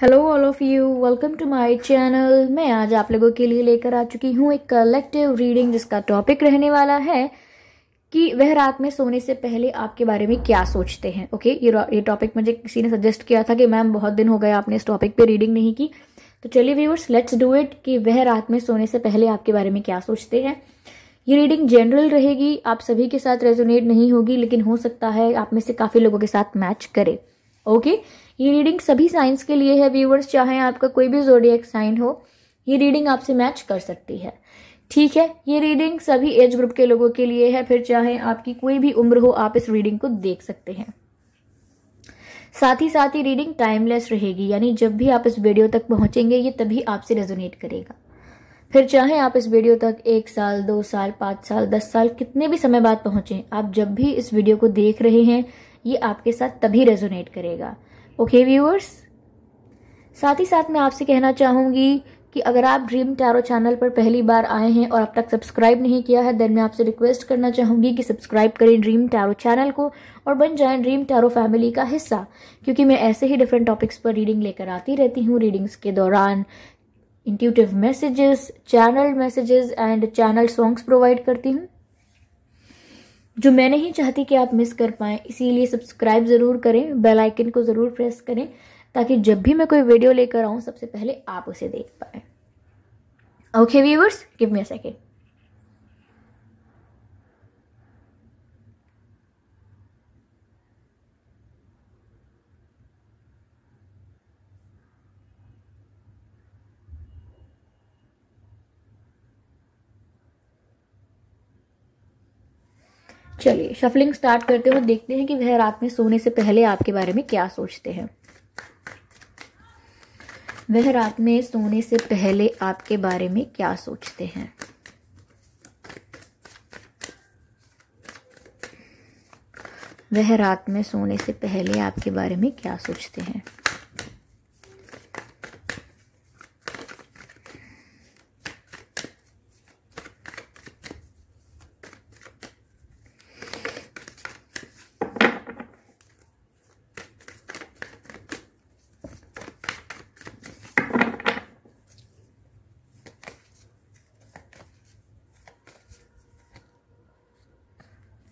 Hello all of you welcome to my channel मैं आज आप लोगों के लिए लेकर आ चुकी हूँ एक कलेक्टिव रीडिंग जिसका टॉपिक रहने वाला है कि वह रात में सोने से पहले आपके बारे में क्या सोचते हैं ओके ये ये टॉपिक मुझे किसी ने सजेस्ट किया था कि मैम बहुत दिन हो गए आपने इस टॉपिक पे रीडिंग नहीं की तो चलिए व्यूअर्स लेट्स डू इट कि वह रात में सोने से पहले आपके बारे में क्या सोचते हैं ये रीडिंग जनरल रहेगी आप सभी के साथ रेजोनेट नहीं होगी लेकिन हो सकता है आप में से काफ़ी लोगों के साथ मैच करे ओके okay? ये रीडिंग सभी साइंस के लिए है व्यूवर्स चाहे आपका कोई भी जोडियक साइन हो ये रीडिंग आपसे मैच कर सकती है ठीक है ये रीडिंग सभी एज ग्रुप के लोगों के लिए है फिर चाहे आपकी कोई भी उम्र हो आप इस रीडिंग को देख सकते हैं साथ ही साथ ये रीडिंग टाइमलेस रहेगी यानी जब भी आप इस वीडियो तक पहुंचेंगे ये तभी आपसे रेजोनेट करेगा फिर चाहे आप इस वीडियो तक एक साल दो साल पांच साल दस साल कितने भी समय बाद पहुंचे आप जब भी इस वीडियो को देख रहे हैं ये आपके साथ तभी रेजोनेट करेगा ओके व्यूअर्स साथ ही साथ मैं आपसे कहना चाहूँगी कि अगर आप ड्रीम टैरो चैनल पर पहली बार आए हैं और अब तक सब्सक्राइब नहीं किया है देन मैं आपसे रिक्वेस्ट करना चाहूँगी कि सब्सक्राइब करें ड्रीम टैरो चैनल को और बन जाएं ड्रीम टैरो फैमिली का हिस्सा क्योंकि मैं ऐसे ही डिफरेंट टॉपिक्स पर रीडिंग लेकर आती रहती हूँ रीडिंग्स के दौरान intuitive messages channel messages and channel songs provide करती हूँ जो मैं नहीं चाहती कि आप मिस कर पाएं इसीलिए सब्सक्राइब ज़रूर करें बेल आइकन को ज़रूर प्रेस करें ताकि जब भी मैं कोई वीडियो लेकर आऊँ सबसे पहले आप उसे देख पाएँ okay viewers give me a second चलिए शफलिंग स्टार्ट करते हुए देखते हैं कि वह रात में सोने से पहले आपके बारे में क्या सोचते हैं वह रात में सोने से पहले आपके बारे में क्या सोचते हैं वह रात में सोने से पहले आपके बारे में क्या सोचते हैं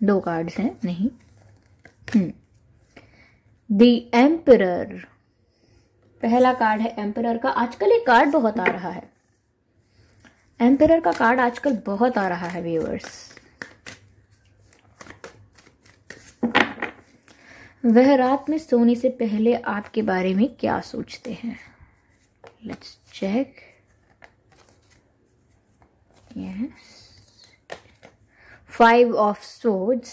दो कार्ड्स हैं नहीं द हम्म। पहला कार्ड है एम्पर का आजकल ये कार्ड बहुत आ रहा है एम्पर का कार्ड आजकल बहुत आ रहा है व्यूअर्स वह रात में सोने से पहले आपके बारे में क्या सोचते हैं let's check yes five of swords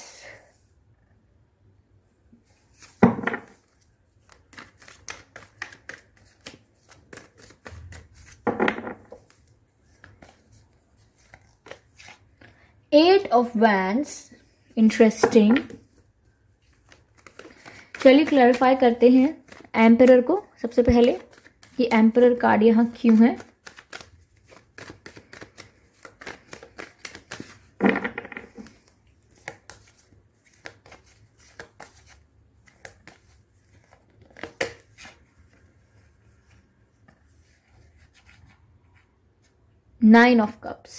eight of wands interesting चलिए क्लैरिफाई करते हैं एम्पर को सबसे पहले कि एम्पर कार्ड यहाँ क्यों है नाइन ऑफ कप्स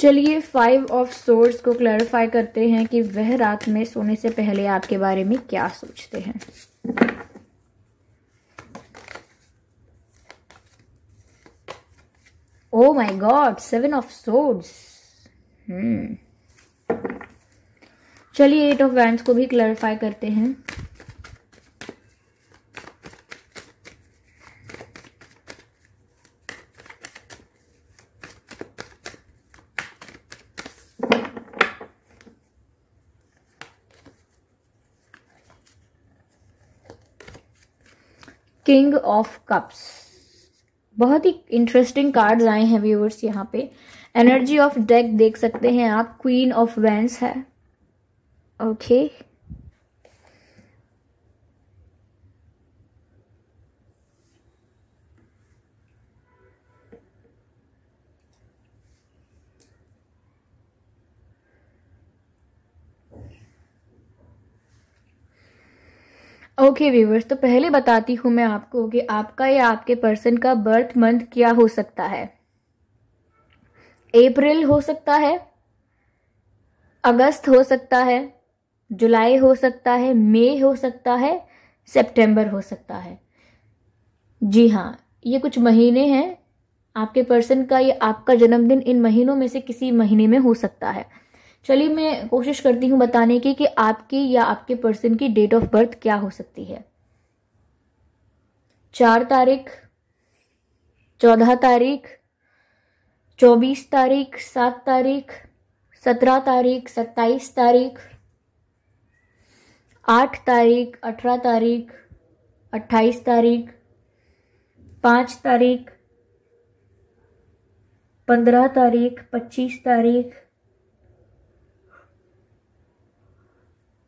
चलिए फाइव ऑफ सोर्स को क्लैरिफाई करते हैं कि वह रात में सोने से पहले आपके बारे में क्या सोचते हैं oh my god seven of swords hmm चलिए एट ऑफ वैंस को भी क्लैरिफाई करते हैं किंग ऑफ कप्स बहुत ही इंटरेस्टिंग कार्ड्स आए हैं व्यूअर्स यहाँ पे एनर्जी ऑफ डेक देख सकते हैं आप क्वीन ऑफ वैंस है okay okay. Okay okay, viewers तो पहले बताती हूँ मैं आपको कि आपका या आपके पर्सन का बर्थ मंथ क्या हो सकता है अप्रैल हो सकता है अगस्त हो सकता है जुलाई हो सकता है मई हो सकता है सितंबर हो सकता है जी हाँ ये कुछ महीने हैं आपके पर्सन का या आपका जन्मदिन इन महीनों में से किसी महीने में हो सकता है चलिए मैं कोशिश करती हूँ बताने की कि आपकी या आपके पर्सन की डेट ऑफ बर्थ क्या हो सकती है चार तारीख चौदह तारीख चौबीस तारीख सात तारीख सत्रह तारीख सत्ताईस तारीख आठ तारीख अठारह तारीख अट्ठाईस तारीख पाँच तारीख पंद्रह तारीख पच्चीस तारीख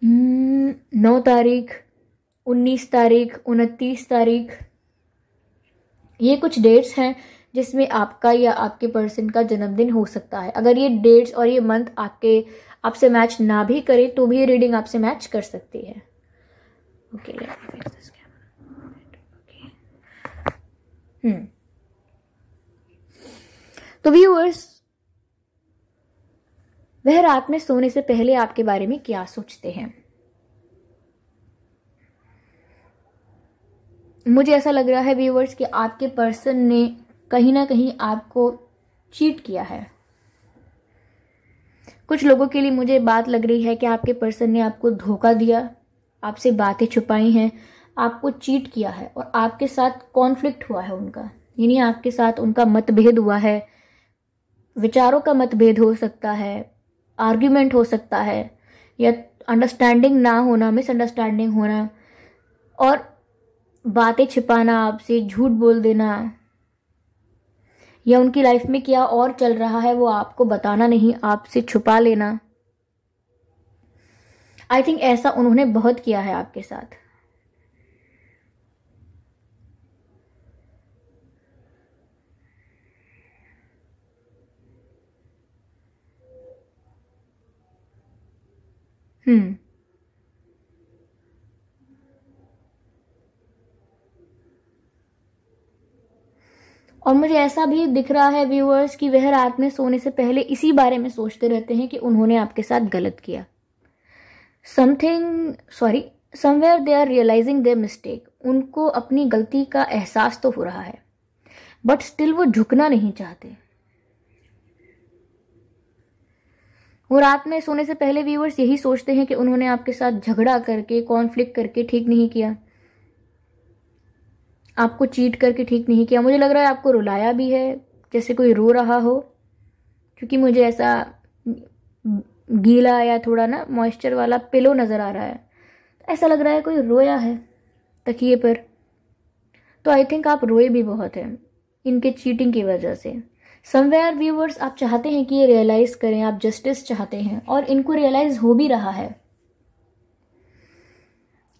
Hmm, नौ तारीख उन्नीस तारीख उनतीस तारीख ये कुछ डेट्स हैं जिसमें आपका या आपके पर्सन का जन्मदिन हो सकता है अगर ये डेट्स और ये मंथ आपके आपसे मैच ना भी करे तो भी रीडिंग आपसे मैच कर सकती है ओके okay, तो व्यूअर्स वह रात में सोने से पहले आपके बारे में क्या सोचते हैं मुझे ऐसा लग रहा है व्यूवर्स कि आपके पर्सन ने कहीं ना कहीं आपको चीट किया है कुछ लोगों के लिए मुझे बात लग रही है कि आपके पर्सन ने आपको धोखा दिया आपसे बातें छुपाई हैं आपको चीट किया है और आपके साथ कॉन्फ्लिक्ट हुआ है उनका यानी आपके साथ उनका मतभेद हुआ है विचारों का मतभेद हो सकता है आर्ग्यूमेंट हो सकता है या अंडरस्टैंडिंग ना होना मिसअंडरस्टैंडिंग होना और बातें छिपाना आपसे झूठ बोल देना या उनकी लाइफ में क्या और चल रहा है वो आपको बताना नहीं आपसे छुपा लेना आई थिंक ऐसा उन्होंने बहुत किया है आपके साथ Hmm. और मुझे ऐसा भी दिख रहा है व्यूअर्स कि वह रात में सोने से पहले इसी बारे में सोचते रहते हैं कि उन्होंने आपके साथ गलत किया something sorry somewhere they are realising their mistake उनको अपनी गलती का एहसास तो हो रहा है बट स्टिल वो झुकना नहीं चाहते वो रात में सोने से पहले व्यूवर्स यही सोचते हैं कि उन्होंने आपके साथ झगड़ा करके कॉन्फ्लिक्ट करके ठीक नहीं किया आपको चीट करके ठीक नहीं किया मुझे लग रहा है आपको रुलाया भी है जैसे कोई रो रहा हो क्योंकि मुझे ऐसा गीला या थोड़ा ना मॉइस्चर वाला पिलो नज़र आ रहा है ऐसा लग रहा है कोई रोया है तकिए पर तो आई थिंक आप रोए भी बहुत हैं इनके चीटिंग की वजह से समवेयर व्यूवर्स आप चाहते हैं कि ये रियलाइज़ करें आप जस्टिस चाहते हैं और इनको रियलाइज़ हो भी रहा है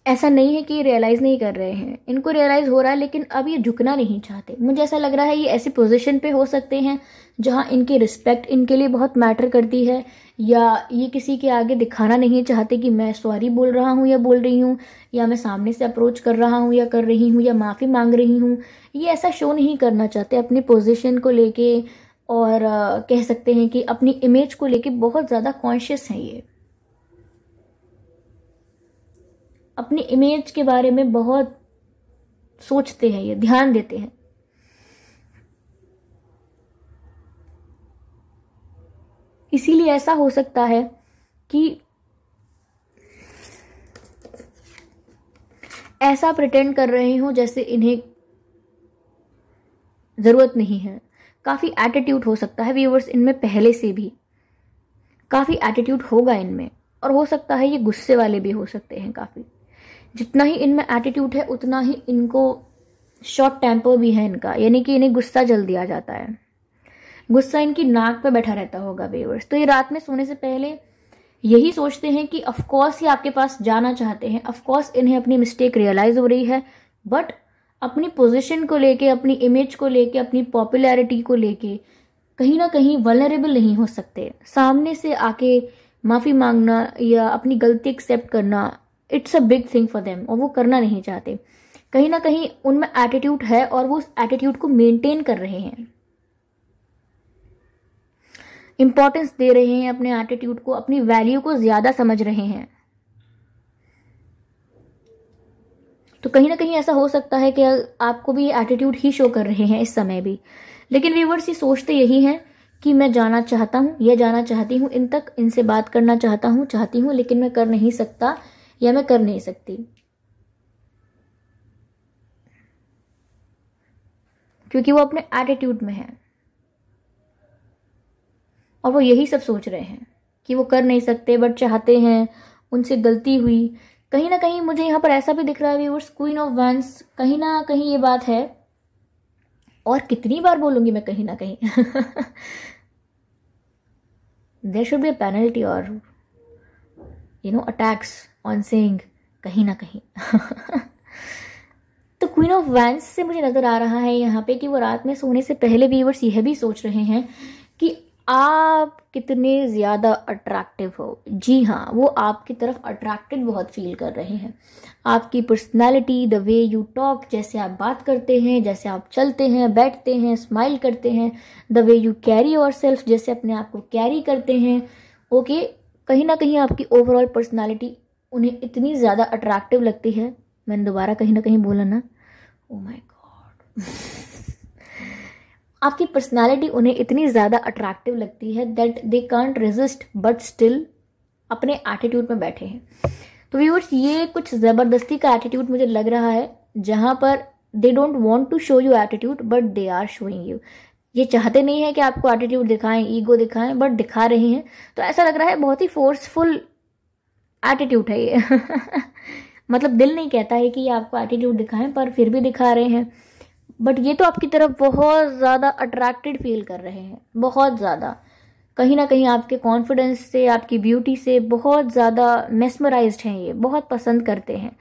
ऐसा नहीं है कि ये रियलाइज़ नहीं कर रहे हैं इनको रियलाइज़ हो रहा है लेकिन अब ये झुकना नहीं चाहते मुझे ऐसा लग रहा है ये ऐसी पोजिशन पे हो सकते हैं जहाँ इनकी रिस्पेक्ट इनके लिए बहुत मैटर करती है या ये किसी के आगे दिखाना नहीं चाहते कि मैं सॉरी बोल रहा हूँ या बोल रही हूँ या मैं सामने से अप्रोच कर रहा हूँ या कर रही हूँ या माफ़ी मांग रही हूँ ये ऐसा शो नहीं करना चाहते अपनी पोजिशन को लेके और कह सकते हैं कि अपनी इमेज को लेके बहुत ज़्यादा कॉन्शियस हैं ये अपनी इमेज के बारे में बहुत सोचते हैं ये ध्यान देते हैं इसीलिए ऐसा हो सकता है कि ऐसा प्रटेंड कर रहे हो जैसे इन्हें ज़रूरत नहीं है काफ़ी एटीट्यूड हो सकता है व्यूवर्स इनमें पहले से भी काफ़ी एटीट्यूड होगा इनमें और हो सकता है ये गुस्से वाले भी हो सकते हैं काफ़ी जितना ही इनमें एटीट्यूड है उतना ही इनको शॉर्ट टेम्पर भी है इनका यानी कि इन्हें गुस्सा जल्दी आ जाता है गुस्सा इनकी नाक पर बैठा रहता होगा वेवर्स तो ये रात में सोने से पहले यही सोचते हैं कि अफकोर्स ये आपके पास जाना चाहते हैं ऑफकोर्स इन्हें अपनी मिस्टेक रियलाइज हो रही है बट अपनी पोजिशन को लेके अपनी इमेज को लेके अपनी पॉपुलैरिटी को लेके कहीं ना कहीं वलरेबल नहीं हो सकते सामने से आके माफ़ी मांगना या अपनी गलती एक्सेप्ट करना it's a big thing for them और वो करना नहीं चाहते कहीं ना कहीं उनमें एटीट्यूड है और वो उस एटीट्यूड को मेंटेन कर रहे हैं इंपॉर्टेंस दे रहे हैं अपने एटीट्यूड को अपनी वैल्यू को ज़्यादा समझ रहे हैं तो कहीं ना कहीं ऐसा हो सकता है कि आपको भी एटीट्यूड ही शो कर रहे हैं इस समय भी लेकिन व्यूवर्स ये सोचते यही हैं कि मैं जाना चाहता हूं यह जाना चाहती हूँ इन तक इनसे बात करना चाहता हूँ चाहती हूं लेकिन मैं कर नहीं सकता या मैं कर नहीं सकती क्योंकि वो अपने एटीट्यूड में है और वो यही सब सोच रहे हैं कि वो कर नहीं सकते बट चाहते हैं उनसे गलती हुई कहीं ना कहीं मुझे यहाँ पर ऐसा भी दिख रहा है व्यूवर्स क्वीन ऑफ वंस कहीं ना कहीं ये बात है और कितनी बार बोलूंगी मैं कहीं ना कहीं देर शुड बी पेनल्टी और यू नो अटैक्स ऑन सेंग कहीं ना कहीं तो क्वीन ऑफ वैंस से मुझे नज़र आ रहा है यहाँ पे कि वो रात में सोने से पहले व्यूवर्स यह भी सोच रहे हैं कि आप कितने ज़्यादा अट्रैक्टिव हो जी हाँ वो आपकी तरफ अट्रैक्टेड बहुत फील कर रहे हैं आपकी personality the way you talk जैसे आप बात करते हैं जैसे आप चलते हैं बैठते हैं स्माइल करते हैं the way you carry yourself जैसे अपने आप को कैरी करते हैं ओके okay, कहीं ना कहीं आपकी ओवरऑल पर्सनालिटी उन्हें इतनी ज़्यादा अट्रैक्टिव लगती है मैंने दोबारा कहीं ना कहीं बोला ना ओ माय गॉड आपकी पर्सनालिटी उन्हें इतनी ज़्यादा अट्रैक्टिव लगती है that they can't resist but still अपने एटीट्यूड में बैठे हैं तो व्यूअर्स ये कुछ ज़बरदस्ती का एटीट्यूड मुझे लग रहा है जहाँ पर they don't want to show you attitude but they are showing you ये चाहते नहीं है कि आपको एटीट्यूड दिखाएं ईगो दिखाएं बट दिखा रहे हैं तो ऐसा लग रहा है बहुत ही फोर्सफुल एटीट्यूड है ये मतलब दिल नहीं कहता है कि ये आपको एटीट्यूड दिखाएं पर फिर भी दिखा रहे हैं बट ये तो आपकी तरफ बहुत ज़्यादा अट्रैक्टेड फील कर रहे हैं बहुत ज़्यादा कहीं ना कहीं आपके कॉन्फिडेंस से आपकी ब्यूटी से बहुत ज़्यादा मेस्मराइज हैं ये बहुत पसंद करते हैं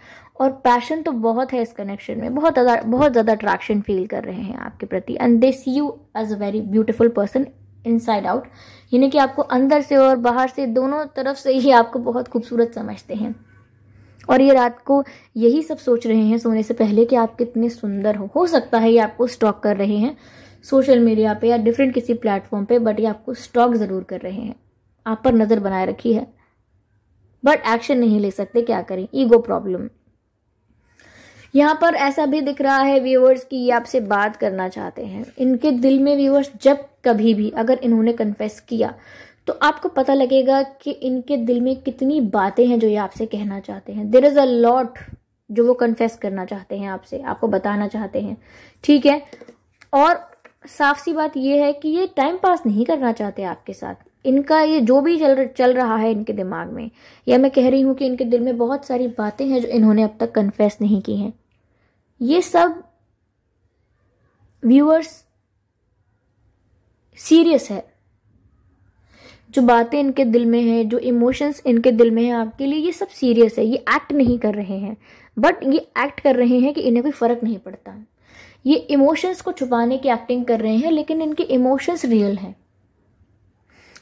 और पैशन तो बहुत है इस कनेक्शन में बहुत बहुत ज़्यादा अट्रैक्शन फील कर रहे हैं आपके प्रति and they see you as a very beautiful person inside out यानी कि आपको अंदर से और बाहर से दोनों तरफ से ही आपको बहुत खूबसूरत समझते हैं और ये रात को यही सब सोच रहे हैं सोने से पहले कि आप कितने सुंदर हो हो सकता है ये आपको स्टॉक कर रहे हैं सोशल मीडिया पे या डिफरेंट किसी प्लेटफॉर्म पे बट ये आपको स्टॉक ज़रूर कर रहे हैं आप पर नज़र बनाए रखी है बट एक्शन नहीं ले सकते क्या करें ईगो प्रॉब्लम यहाँ पर ऐसा भी दिख रहा है व्यूअर्स की ये आपसे बात करना चाहते हैं इनके दिल में व्यूअर्स जब कभी भी अगर इन्होंने कन्फेस किया तो आपको पता लगेगा कि इनके दिल में कितनी बातें हैं जो ये आपसे कहना चाहते हैं देर इज़ अ लॉट जो वो कन्फेस करना चाहते हैं आपसे आपको बताना चाहते हैं ठीक है और साफ सी बात यह है कि ये टाइम पास नहीं करना चाहते आपके साथ इनका ये जो भी चल चल रहा है इनके दिमाग में या मैं कह रही हूँ कि इनके दिल में बहुत सारी बातें हैं जो इन्होंने अब तक कन्फेस नहीं की हैं ये सब व्यूअर्स सीरियस है जो बातें इनके दिल में है जो इमोशंस इनके दिल में है आपके लिए ये सब सीरियस है ये एक्ट नहीं कर रहे हैं बट ये एक्ट कर रहे हैं कि इन्हें कोई फ़र्क नहीं पड़ता ये इमोशंस को छुपाने की एक्टिंग कर रहे हैं लेकिन इनके इमोशंस रियल हैं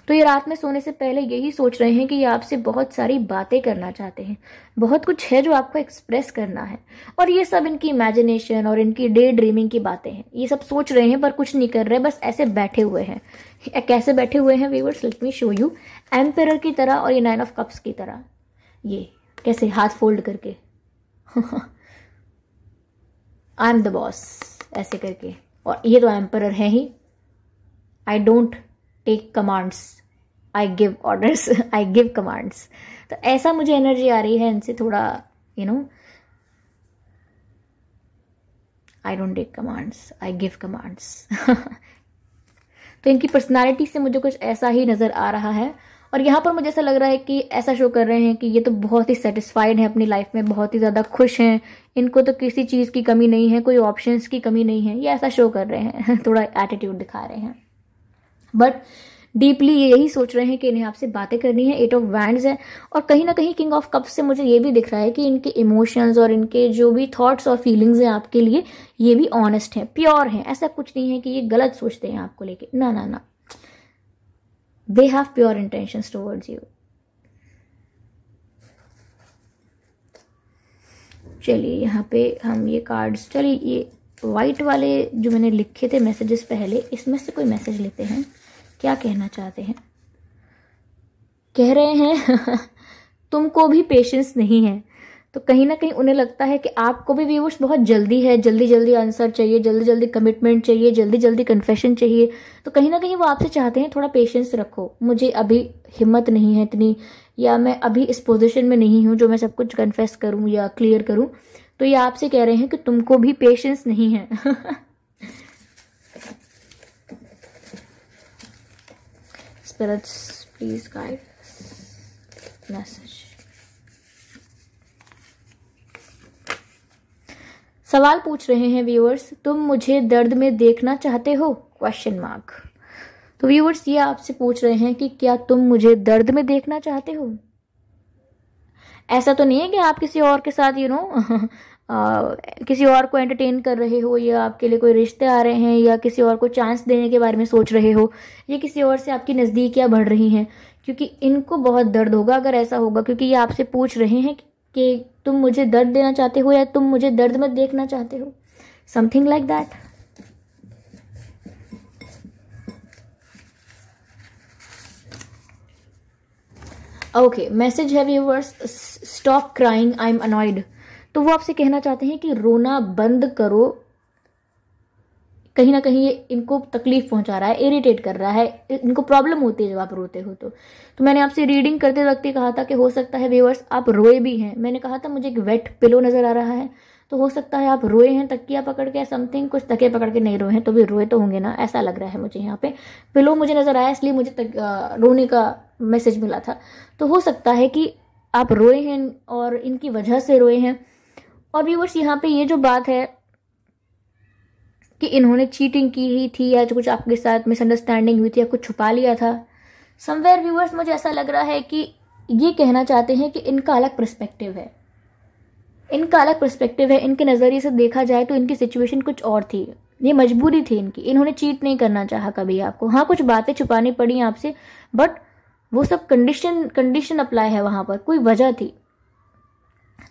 तो ये रात में सोने से पहले यही सोच रहे हैं कि ये आपसे बहुत सारी बातें करना चाहते हैं बहुत कुछ है जो आपको एक्सप्रेस करना है और ये सब इनकी इमेजिनेशन और इनकी डे ड्रीमिंग की बातें हैं ये सब सोच रहे हैं पर कुछ नहीं कर रहे बस ऐसे बैठे हुए हैं कैसे बैठे हुए हैं viewers let me show you emperor की तरह और ये नाइन ऑफ कप्स की तरह ये कैसे हाथ फोल्ड करके आई एम द बॉस ऐसे करके और ये तो एम्पर है ही I don't take commands I give orders I give commands तो ऐसा मुझे एनर्जी आ रही है इनसे थोड़ा you know I don't take commands I give commands तो इनकी पर्सनालिटी से मुझे कुछ ऐसा ही नज़र आ रहा है और यहाँ पर मुझे ऐसा लग रहा है कि ऐसा शो कर रहे हैं कि ये तो बहुत ही सेटिस्फाइड हैं अपनी लाइफ में बहुत ही ज़्यादा खुश हैं इनको तो किसी चीज़ की कमी नहीं है कोई ऑप्शंस की कमी नहीं है ये ऐसा शो कर रहे हैं थोड़ा एटीट्यूड दिखा रहे हैं बट डीपली ये यही सोच रहे हैं कि इन्हें आपसे बातें करनी है एट ऑफ वैंड है और कहीं ना कहीं किंग ऑफ कप्स से मुझे ये भी दिख रहा है कि इनके इमोशंस और इनके जो भी थॉट्स और फीलिंग्स हैं आपके लिए ये भी ऑनेस्ट हैं प्योर हैं ऐसा कुछ नहीं है कि ये गलत सोचते हैं आपको लेके ना ना ना they have pure intentions towards you चलिए यहाँ पे हम ये कार्ड्स चलिए ये वाइट वाले जो मैंने लिखे थे मैसेजेस पहले इसमें से कोई मैसेज लेते हैं क्या कहना चाहते हैं कह रहे हैं तुमको भी पेशेंस नहीं है तो कहीं ना कहीं उन्हें लगता है कि आपको भी व्यूवर्स बहुत जल्दी है जल्दी जल्दी आंसर चाहिए जल्दी जल्दी कमिटमेंट चाहिए जल्दी जल्दी कन्फेशन चाहिए तो कहीं ना कहीं वो आपसे चाहते हैं थोड़ा पेशेंस रखो मुझे अभी हिम्मत नहीं है इतनी या मैं अभी इस पोजिशन में नहीं हूँ जो मैं सब कुछ कन्फेस करूँ या क्लियर करूँ तो ये आपसे कह रहे हैं कि तुमको भी पेशेंस नहीं है प्लीज गाइड मैसेज सवाल पूछ रहे हैं व्यूअर्स तुम मुझे दर्द में देखना चाहते हो क्वेश्चन मार्क तो व्यूअर्स ये आपसे पूछ रहे हैं कि क्या तुम मुझे दर्द में देखना चाहते हो ऐसा तो नहीं है कि आप किसी और के साथ यू you नो know, किसी और को एंटरटेन कर रहे हो या आपके लिए कोई रिश्ते आ रहे हैं या किसी और को चांस देने के बारे में सोच रहे हो या किसी और से आपकी नज़दीकियाँ बढ़ रही हैं क्योंकि इनको बहुत दर्द होगा अगर ऐसा होगा क्योंकि ये आपसे पूछ रहे हैं कि कि तुम मुझे दर्द देना चाहते हो या तुम मुझे दर्द में देखना चाहते हो something like that okay message है viewers stop crying I am annoyed तो वो आपसे कहना चाहते हैं कि रोना बंद करो कहीं ना कहीं ये इनको तकलीफ पहुंचा रहा है इरिटेट कर रहा है इनको प्रॉब्लम होती है जब आप रोते हो तो तो मैंने आपसे रीडिंग करते वक्त ही कहा था कि हो सकता है व्यूवर्स आप रोए भी हैं मैंने कहा था मुझे एक वेट पिलो नज़र आ रहा है तो हो सकता है आप रोए हैं तकिया पकड़ के समथिंग कुछ तकिया पकड़ के नहीं रोए हैं तो भी रोए तो होंगे ना ऐसा लग रहा है मुझे यहाँ पे पिलो मुझे नज़र आया इसलिए मुझे तक, आ, रोने का मैसेज मिला था तो हो सकता है कि आप रोए हैं और इनकी वजह से रोए हैं और व्यूवर्स यहाँ पे ये जो बात है कि इन्होंने चीटिंग की ही थी या कुछ आपके साथ मिसअंडरस्टैंडिंग हुई थी या कुछ छुपा लिया था समवेयर व्यूअर्स मुझे ऐसा लग रहा है कि ये कहना चाहते हैं कि इनका अलग प्रस्पेक्टिव है इनका अलग प्रस्पेक्टिव है इनके नज़रिए से देखा जाए तो इनकी सिचुएशन कुछ और थी ये मजबूरी थी इनकी इन्होंने चीट नहीं करना चाहा कभी आपको हाँ कुछ बातें छुपानी पड़ी आपसे बट वो सब कंडीशन कंडीशन अप्लाई है वहाँ पर कोई वजह थी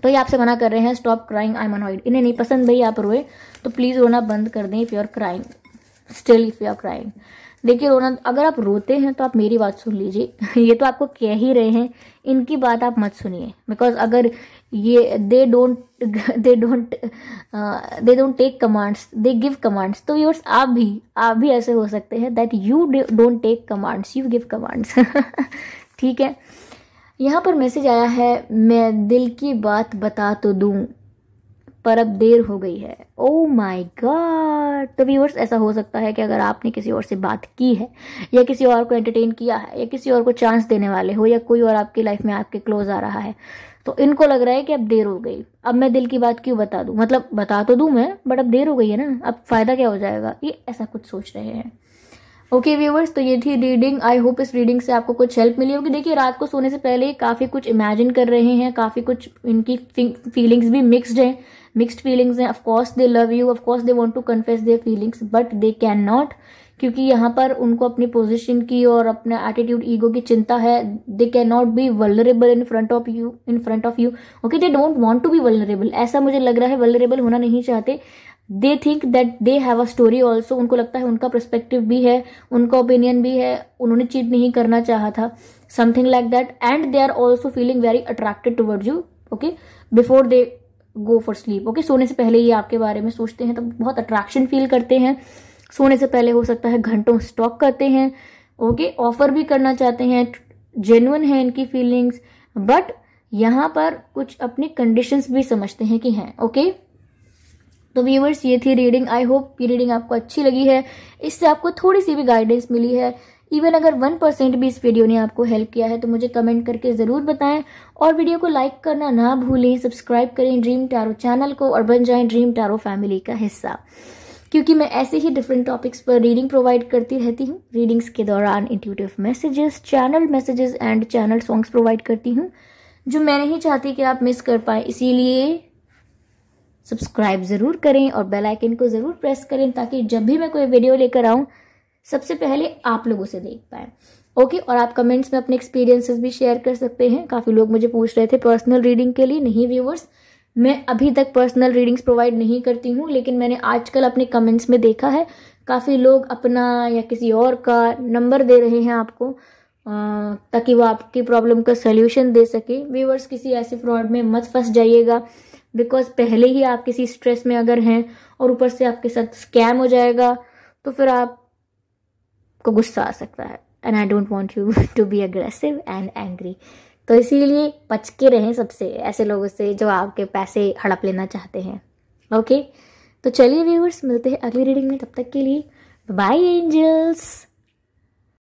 तो ये आपसे मना कर रहे हैं stop crying I am annoyed इन्हें नहीं पसंद भाई आप रोए तो प्लीज़ रोना बंद कर दें if you are crying still if you are crying देखिए रोना अगर आप रोते हैं तो आप मेरी बात सुन लीजिए ये तो आपको कह ही रहे हैं इनकी बात आप मत सुनिए बिकॉज अगर ये they don't they don't they don't take commands they give commands तो योर्स आप भी आप भी ऐसे हो सकते हैं that you don't take commands you give commands ठीक है यहाँ पर मैसेज आया है मैं दिल की बात बता तो दूँ पर अब देर हो गई है ओ माय गॉड तो व्यूअर्स ऐसा हो सकता है कि अगर आपने किसी और से बात की है या किसी और को एंटरटेन किया है या किसी और को चांस देने वाले हो या कोई और आपकी लाइफ में आपके क्लोज आ रहा है तो इनको लग रहा है कि अब देर हो गई अब मैं दिल की बात क्यों बता दूँ मतलब बता तो दूँ मैं बट अब देर हो गई है ना अब फ़ायदा क्या हो जाएगा ये ऐसा कुछ सोच रहे हैं ओके okay, व्यूवर्स तो ये थी रीडिंग आई होप इस रीडिंग से आपको कुछ हेल्प मिली होगी देखिए रात को सोने से पहले काफ़ी कुछ इमेजिन कर रहे हैं काफ़ी कुछ इनकी फीलिंग्स भी मिक्स्ड हैं मिक्स्ड फीलिंग्स हैं of course they love you of course they want to confess their feelings but they can not क्योंकि यहाँ पर उनको अपनी पोजिशन की और अपने एटीट्यूड ईगो की चिंता है they can not be vulnerable in front of you in front of you okay they don't want to be vulnerable ऐसा मुझे लग रहा है वलरेबल होना नहीं चाहते they think that they have a story also उनको लगता है उनका प्रस्पेक्टिव भी है उनका ओपिनियन भी है उन्होंने चीट नहीं करना चाहा था something like that and they are also feeling very attracted toward you okay before they go for sleep okay सोने से पहले ये आपके बारे में सोचते हैं तो बहुत अट्रैक्शन फील करते हैं सोने से पहले हो सकता है घंटों स्टॉक करते हैं ओके ऑफर भी करना चाहते हैं जेन्युन है इनकी फीलिंग्स बट यहाँ पर कुछ अपनी कंडीशंस भी समझते हैं कि हैं ओके okay? तो व्यूवर्स ये थी रीडिंग आई होप ये रीडिंग आपको अच्छी लगी है इससे आपको थोड़ी सी भी गाइडेंस मिली है इवन अगर वन परसेंट भी इस वीडियो ने आपको हेल्प किया है तो मुझे कमेंट करके ज़रूर बताएं और वीडियो को लाइक करना ना भूलें सब्सक्राइब करें ड्रीम टारो चैनल को और बन जाएं ड्रीम टारो फैमिली का हिस्सा क्योंकि मैं ऐसे ही डिफरेंट टॉपिक्स पर रीडिंग प्रोवाइड करती रहती हूँ रीडिंग्स के दौरान intuitive messages channel messages and channel songs provide करती हूँ जो मैं नहीं चाहती कि आप मिस कर पाए इसीलिए सब्सक्राइब ज़रूर करें और बेल आइकन को ज़रूर प्रेस करें ताकि जब भी मैं कोई वीडियो लेकर आऊँ सबसे पहले आप लोगों से देख पाएँ ओके और आप कमेंट्स में अपने एक्सपीरियंसेस भी शेयर कर सकते हैं काफ़ी लोग मुझे पूछ रहे थे पर्सनल रीडिंग के लिए नहीं व्यूवर्स मैं अभी तक पर्सनल रीडिंग्स प्रोवाइड नहीं करती हूँ लेकिन मैंने आजकल अपने कमेंट्स में देखा है काफ़ी लोग अपना या किसी और का नंबर दे रहे हैं आपको ताकि वो आपकी प्रॉब्लम का सोल्यूशन दे सके व्यूवर्स किसी ऐसे फ्रॉड में मत फंस जाइएगा बिकॉज पहले ही आप किसी स्ट्रेस में अगर हैं और ऊपर से आपके साथ स्कैम हो जाएगा तो फिर आपको गुस्सा आ सकता है and I don't want you to be aggressive and angry तो इसीलिए बच के रहें सबसे ऐसे लोगों से जो आपके पैसे हड़प लेना चाहते हैं ओके okay? तो चलिए व्यूअर्स मिलते हैं अगली रीडिंग में तब तक के लिए बाय एंजल्स